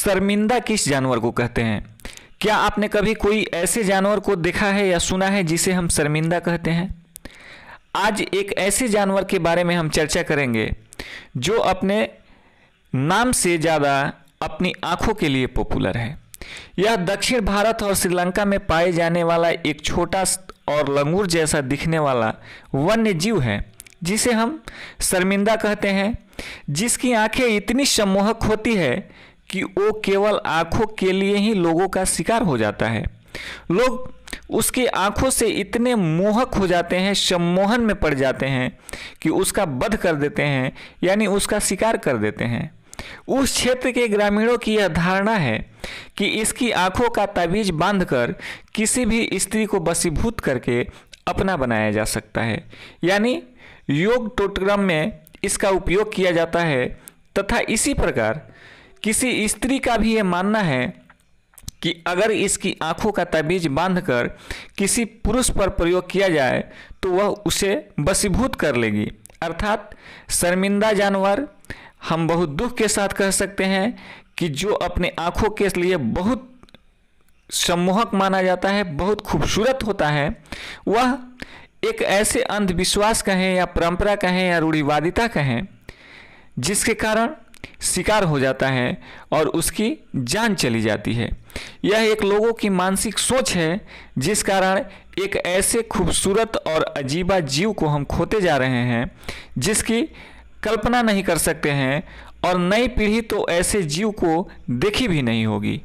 शर्मिंदा किस जानवर को कहते हैं क्या आपने कभी कोई ऐसे जानवर को देखा है या सुना है जिसे हम शर्मिंदा कहते हैं आज एक ऐसे जानवर के बारे में हम चर्चा करेंगे जो अपने नाम से ज़्यादा अपनी आँखों के लिए पॉपुलर है यह दक्षिण भारत और श्रीलंका में पाए जाने वाला एक छोटा और लंगूर जैसा दिखने वाला वन्य जीव है जिसे हम शर्मिंदा कहते हैं जिसकी आंखें इतनी सम्मोहक होती है कि वो केवल आँखों के लिए ही लोगों का शिकार हो जाता है लोग उसकी आंखों से इतने मोहक हो जाते हैं सम्मोहन में पड़ जाते हैं कि उसका वध कर देते हैं यानी उसका शिकार कर देते हैं उस क्षेत्र के ग्रामीणों की यह धारणा है कि इसकी आंखों का ताबीज बांधकर किसी भी स्त्री को बसीभूत करके अपना बनाया जा सकता है यानी योग टोटग्राम में इसका उपयोग किया जाता है तथा इसी प्रकार किसी स्त्री का भी ये मानना है कि अगर इसकी आंखों का तबीज बांधकर किसी पुरुष पर प्रयोग किया जाए तो वह उसे बसीभूत कर लेगी अर्थात शर्मिंदा जानवर हम बहुत दुख के साथ कह सकते हैं कि जो अपने आँखों के लिए बहुत सम्मोहक माना जाता है बहुत खूबसूरत होता है वह एक ऐसे अंधविश्वास कहें या परंपरा कहें या रूढ़िवादिता कहें जिसके कारण शिकार हो जाता है और उसकी जान चली जाती है यह एक लोगों की मानसिक सोच है जिस कारण एक ऐसे खूबसूरत और अजीबा जीव को हम खोते जा रहे हैं जिसकी कल्पना नहीं कर सकते हैं और नई पीढ़ी तो ऐसे जीव को देखी भी नहीं होगी